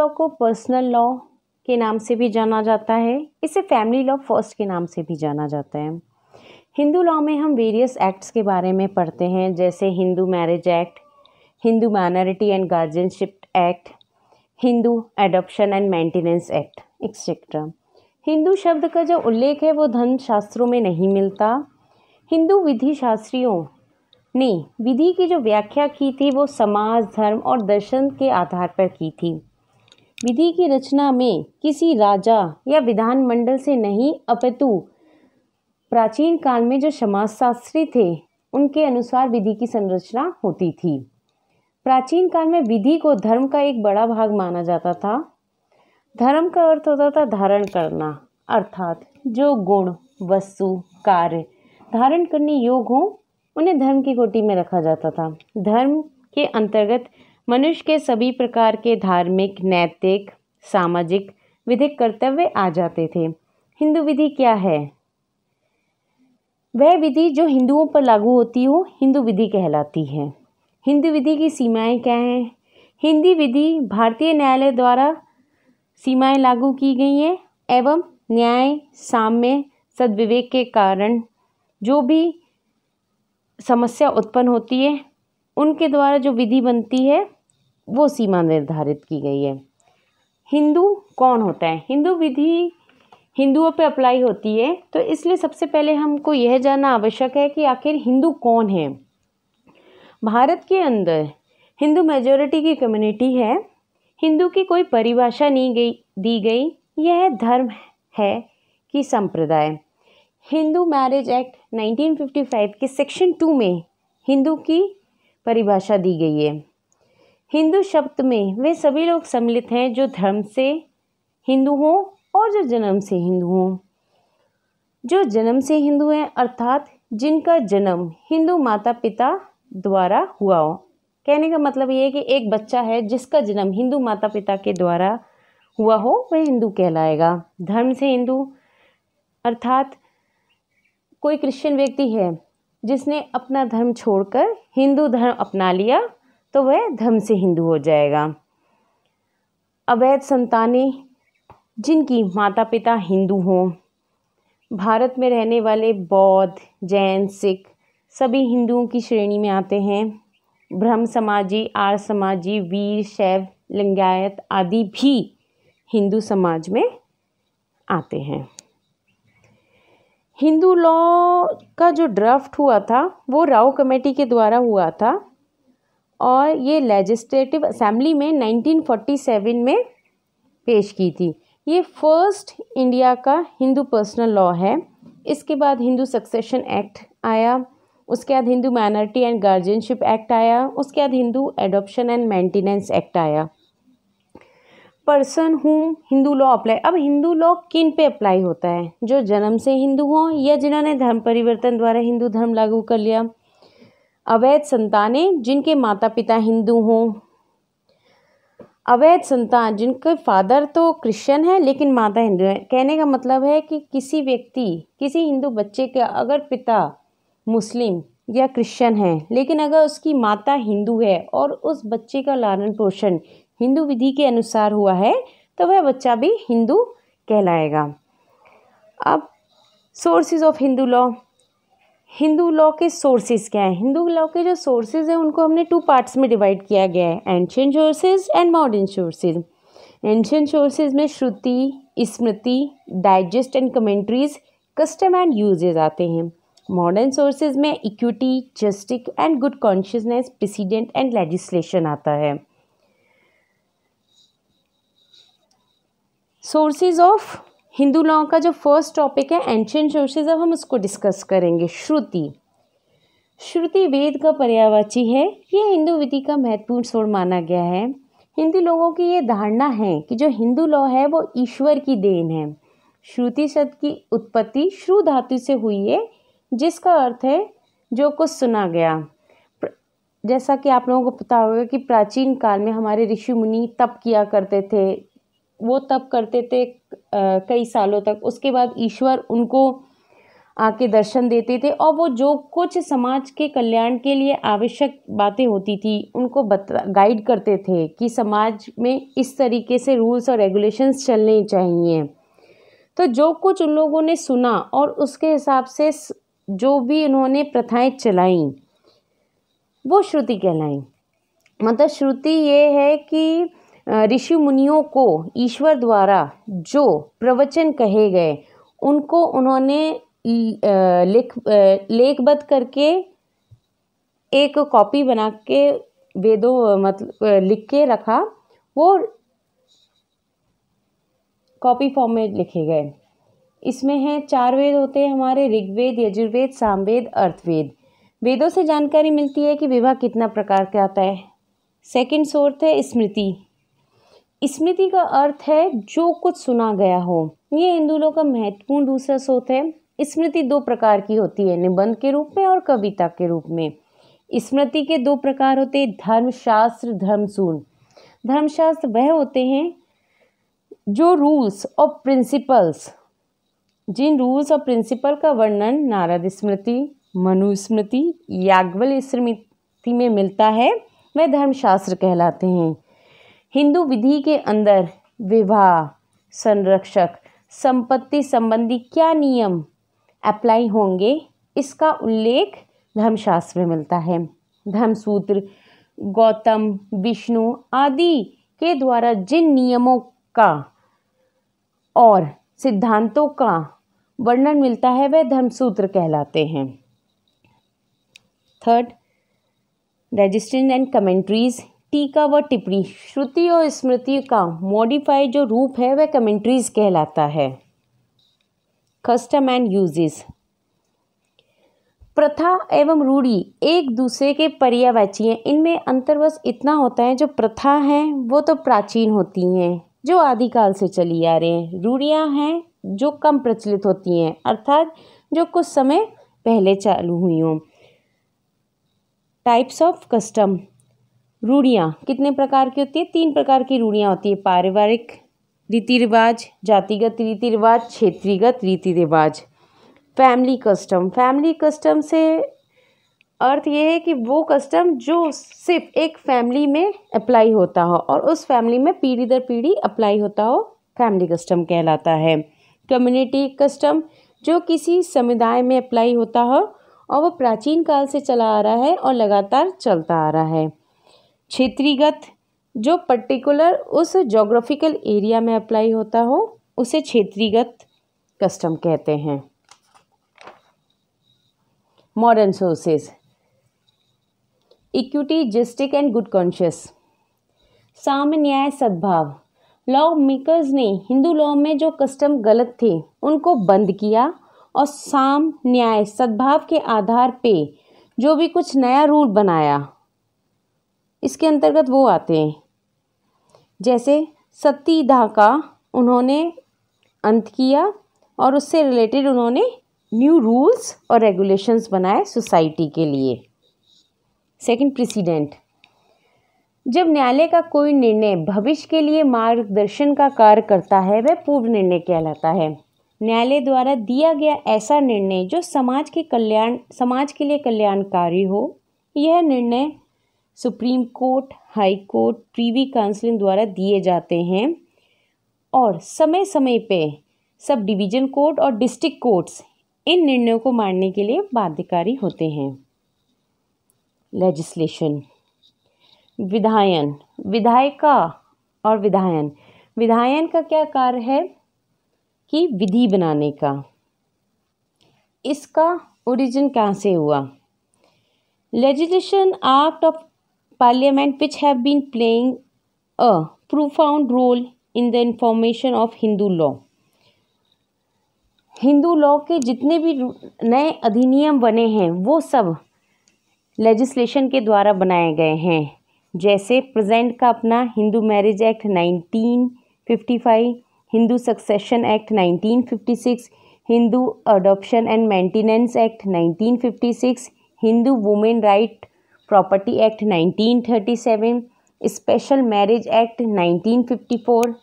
law को personal law के नाम से भी जाना जाता है इसे फैमिली लॉ फर्स्ट के नाम से भी जाना जाता है हिंदू लॉ में हम वेरियस एक्ट्स के बारे में पढ़ते हैं जैसे Hindu marriage act Hindu minority and guardianship act Hindu adoption and maintenance act etcetera Hindu शब्द का जो उल्लेख है वो धन शास्त्रों में नहीं मिलता हिंदू विधि शास्त्रियों ने विधि की जो व्याख्या की थी वो समाज धर्म और दर्शन के आधार पर की थी विधि की रचना में किसी राजा या विधानमंडल से नहीं अपितु प्राचीन काल में जो समाजशास्त्री थे उनके अनुसार विधि की संरचना होती थी प्राचीन काल में विधि को धर्म का एक बड़ा भाग माना जाता था धर्म का अर्थ होता था धारण करना अर्थात जो गुण वस्तु कार्य धारण करने योग हों उन्हें धर्म की कोटि में रखा जाता था धर्म के अंतर्गत मनुष्य के सभी प्रकार के धार्मिक नैतिक सामाजिक विधिक कर्तव्य आ जाते थे हिंदू विधि क्या है वह विधि जो हिंदुओं पर लागू होती हो हिंदू विधि कहलाती है हिंदू विधि की सीमाएं क्या हैं हिंदी विधि भारतीय न्यायालय द्वारा सीमाएं लागू की गई हैं एवं न्याय साम्य सद्विवेक के कारण जो भी समस्या उत्पन्न होती है उनके द्वारा जो विधि बनती है वो सीमा निर्धारित की गई है हिंदू कौन होता है हिंदू विधि हिंदुओं पे अप्लाई होती है तो इसलिए सबसे पहले हमको यह जानना आवश्यक है कि आखिर हिंदू कौन है भारत के अंदर हिंदू मेजोरिटी की कम्युनिटी है हिंदू की कोई परिभाषा नहीं गई दी गई यह धर्म है कि संप्रदाय हिंदू मैरिज एक्ट 1955 के सेक्शन टू में हिंदू की परिभाषा दी गई है हिंदू शब्द में वे सभी लोग सम्मिलित हैं जो धर्म से हिंदू हों और जो जन्म से हिंदू हों जो जन्म से हिंदू हैं अर्थात जिनका जन्म हिंदू माता पिता द्वारा हुआ हो कहने का मतलब ये है कि एक बच्चा है जिसका जन्म हिंदू माता पिता के द्वारा हुआ हो वह हिंदू कहलाएगा धर्म से हिंदू अर्थात कोई क्रिश्चियन व्यक्ति है जिसने अपना धर्म छोड़कर हिंदू धर्म अपना लिया तो वह धर्म से हिंदू हो जाएगा अवैध संतानें जिनकी माता पिता हिंदू हों भारत में रहने वाले बौद्ध जैन सिख सभी हिंदुओं की श्रेणी में आते हैं ब्रह्म समाजी आर समाजी वीर शैव लिंगायत आदि भी हिंदू समाज में आते हैं हिंदू लॉ का जो ड्राफ्ट हुआ था वो राव कमेटी के द्वारा हुआ था और ये लेजिस्लेटिव असम्बली में 1947 में पेश की थी ये फर्स्ट इंडिया का हिंदू पर्सनल लॉ है इसके बाद हिंदू सक्सेशन एक्ट आया उसके बाद Hindu minority and guardianship act आया उसके बाद Hindu adoption and maintenance act आया person who Hindu law apply अब हिंदू लॉ किन पे अप्लाई होता है जो जन्म से हिंदू हों या जिन्होंने धर्म परिवर्तन द्वारा हिंदू धर्म लागू कर लिया अवैध संतानें जिनके माता पिता हिंदू हों अवैध संतान जिनके फादर तो क्रिश्चियन है लेकिन माता हिंदू है कहने का मतलब है कि किसी व्यक्ति किसी हिंदू बच्चे का अगर पिता मुस्लिम या क्रिश्चियन है लेकिन अगर उसकी माता हिंदू है और उस बच्चे का लालन पोषण हिंदू विधि के अनुसार हुआ है तो वह बच्चा भी हिंदू कहलाएगा अब sources of Hindu law Hindu law के सोर्सेज क्या है हिंदू लॉ के जो सोर्सेज हैं उनको हमने टू पार्ट्स में डिवाइड किया गया है ancient sources and modern sources ancient sources में Shruti Smriti digest and commentaries custom and usages आते हैं मॉडर्न सोर्सेज में equity justice and good consciousness precedent and legislation आता है सोर्सेज ऑफ हिंदू लॉ का जो फर्स्ट टॉपिक है एंशियंट सोर्सेज अब हम उसको डिस्कस करेंगे श्रुति श्रुति वेद का पर्यावाची है ये हिंदू विधि का महत्वपूर्ण स्वर माना गया है हिंदू लोगों की ये धारणा है कि जो हिंदू लॉ है वो ईश्वर की देन है श्रुति शब्द की उत्पत्ति श्रु धातु से हुई है जिसका अर्थ है जो कुछ सुना गया जैसा कि आप लोगों को पता होगा कि प्राचीन काल में हमारे ऋषि मुनि तप किया करते थे वो तप करते थे कई सालों तक उसके बाद ईश्वर उनको आके दर्शन देते थे और वो जो कुछ समाज के कल्याण के लिए आवश्यक बातें होती थी उनको बता गाइड करते थे कि समाज में इस तरीके से रूल्स और रेगुलेशंस चलने चाहिए तो जो कुछ उन लोगों ने सुना और उसके हिसाब से जो भी उन्होंने प्रथाएं चलाईं वो श्रुति कहलाई मतलब श्रुति ये है कि ऋषि मुनियों को ईश्वर द्वारा जो प्रवचन कहे गए उनको उन्होंने लेख लेखबद्ध करके एक कॉपी बना के वेदों मतलब लिख के रखा वो कॉपी फॉर्म में लिखे गए इसमें हैं चार वेद होते हैं हमारे ऋग्वेद यजुर्वेद सामवेद अर्थवेद वेदों से जानकारी मिलती है कि विवाह कितना प्रकार का आता है सेकंड सोर्थ है स्मृति स्मृति का अर्थ है जो कुछ सुना गया हो ये हिंदू लोग का महत्वपूर्ण दूसरा स्रोत है स्मृति दो प्रकार की होती है निबंध के रूप में और कविता के रूप में स्मृति के दो प्रकार होते हैं धर्मशास्त्र धर्मसून धर्मशास्त्र वह होते हैं जो रूल्स और प्रिंसिपल्स जिन रूल्स और प्रिंसिपल का वर्णन नारद स्मृति मनुस्मृति याज्ञवल स्मृति में मिलता है वह धर्मशास्त्र कहलाते हैं हिंदू विधि के अंदर विवाह संरक्षक संपत्ति संबंधी क्या नियम अप्लाई होंगे इसका उल्लेख धर्मशास्त्र में मिलता है धर्मसूत्र गौतम विष्णु आदि के द्वारा जिन नियमों का और सिद्धांतों का वर्णन मिलता है वह धर्मसूत्र कहलाते हैं थर्ड रजिस्ट्रेशन एंड कमेंट्रीज टीका व टिप्पणी श्रुति और स्मृति का मॉडिफाइड जो रूप है वह कमेंट्रीज कहलाता है कस्टम एंड यूजेस प्रथा एवं रूढ़ी एक दूसरे के पर्यावाची हैं इनमें अंतर्वश इतना होता है जो प्रथा हैं वो तो प्राचीन होती हैं जो आदिकाल से चली आ रही हैं रूढ़ियाँ हैं जो कम प्रचलित होती हैं अर्थात जो कुछ समय पहले चालू हुई हों टाइप्स ऑफ कस्टम रूढ़ियाँ कितने प्रकार की होती है तीन प्रकार की रूढ़ियाँ होती है पारिवारिक रीति रिवाज जातिगत रीति रिवाज क्षेत्रीयगत रीति रिवाज फैमिली कस्टम फैमिली कस्टम से अर्थ ये है कि वो कस्टम जो सिर्फ एक फैमिली में अप्लाई होता हो और उस फैमिली में पीढ़ी दर पीढ़ी अप्लाई होता हो फैमिली कस्टम कहलाता है कम्युनिटी कस्टम जो किसी समुदाय में अप्लाई होता हो और वो प्राचीन काल से चला आ रहा है और लगातार चलता आ रहा है क्षेत्रीगत जो पर्टिकुलर उस जोग्राफिकल एरिया में अप्लाई होता हो उसे क्षेत्रीगत कस्टम कहते हैं modern sources equity justice and good conscious साम न्याय सद्भाव लॉ मेकर्स ने हिंदू लॉ में जो कस्टम गलत थे उनको बंद किया और साम न्याय सद्भाव के आधार पे जो भी कुछ नया रूल बनाया इसके अंतर्गत वो आते हैं जैसे सती दाह का उन्होंने अंत किया और उससे रिलेटेड उन्होंने न्यू रूल्स और रेगुलेशंस बनाए सोसाइटी के लिए सेकंड प्रेसिडेंट जब न्यायालय का कोई निर्णय भविष्य के लिए मार्गदर्शन का कार्य करता है वह पूर्व निर्णय कहलाता है न्यायालय द्वारा दिया गया ऐसा निर्णय जो समाज के कल्याण समाज के लिए कल्याणकारी हो यह निर्णय supreme court high court Privi council द्वारा दिए जाते हैं और समय समय पे सब डिवीजन कोर्ट और डिस्ट्रिक्ट कोर्ट्स इन निर्णयों को मानने के लिए बाध्यकारी होते हैं लेजिस्लेशन विधायन विधायिका और विधायन विधायन का क्या कार्य है कि विधि बनाने का इसका ओरिजिन कहाँ से हुआ legislation act of parliament which have been playing a profound role in the information of hindu law Hindu law के जितने भी नए अधिनियम बने हैं वो सब लेजिस्लेशन के द्वारा बनाए गए हैं जैसे प्रेजेंट का अपना Hindu marriage act 1955 Hindu succession act 1956 Hindu adoption and maintenance act 1956 Hindu women right property act 1937 special marriage act 1954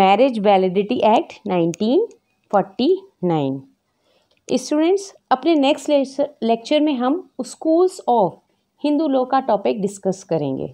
marriage validity act 1949 students अपने नेक्स्ट लेक्चर में हम स्कूल्स ऑफ हिंदू लॉ का टॉपिक डिस्कस करेंगे